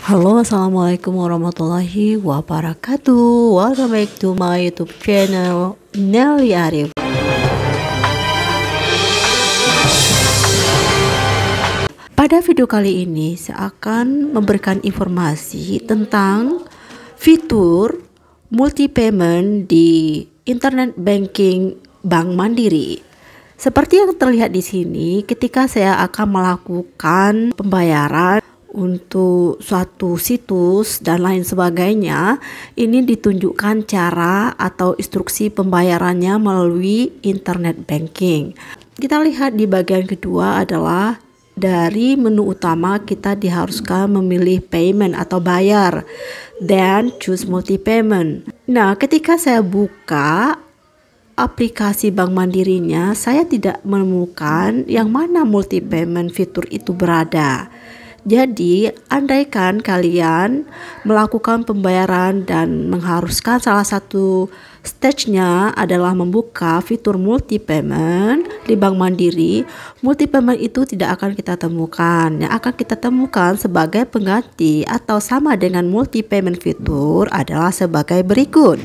Halo assalamualaikum warahmatullahi wabarakatuh Welcome back to my youtube channel Nelly Arif Pada video kali ini saya akan memberikan informasi tentang fitur multi payment di internet banking Bank Mandiri seperti yang terlihat di sini, ketika saya akan melakukan pembayaran untuk suatu situs dan lain sebagainya, ini ditunjukkan cara atau instruksi pembayarannya melalui internet banking. Kita lihat di bagian kedua adalah dari menu utama kita diharuskan memilih payment atau bayar dan choose multi payment. Nah, ketika saya buka aplikasi Bank Mandirinya, saya tidak menemukan yang mana multi payment fitur itu berada. Jadi, andaikan kalian melakukan pembayaran dan mengharuskan salah satu stage-nya adalah membuka fitur multi payment di Bank Mandiri, multi payment itu tidak akan kita temukan. Yang akan kita temukan sebagai pengganti atau sama dengan multi payment fitur adalah sebagai berikut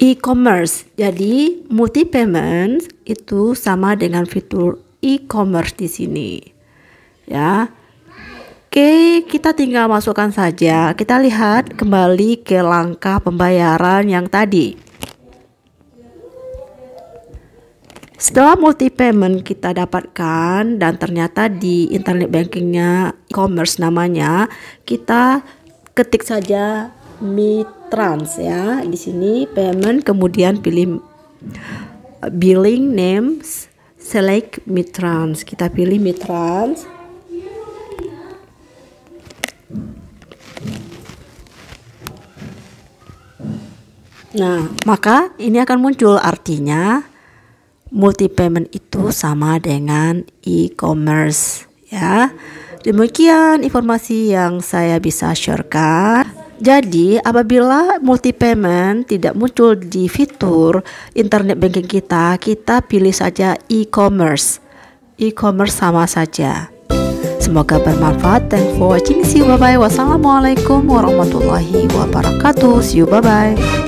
e-commerce. Jadi, multi payment itu sama dengan fitur e-commerce di sini. Ya. Oke, kita tinggal masukkan saja. Kita lihat kembali ke langkah pembayaran yang tadi. Setelah multi payment kita dapatkan dan ternyata di internet bankingnya e-commerce namanya, kita ketik saja Mitrans ya di sini payment kemudian pilih billing names select midrange kita pilih midrange nah maka ini akan muncul artinya multi payment itu sama dengan e-commerce ya demikian informasi yang saya bisa sharekan jadi, apabila multi payment tidak muncul di fitur internet banking kita, kita pilih saja e-commerce. E-commerce sama saja. Semoga bermanfaat. Thanks for watching. See you bye-bye. Wassalamualaikum warahmatullahi wabarakatuh. See you bye-bye.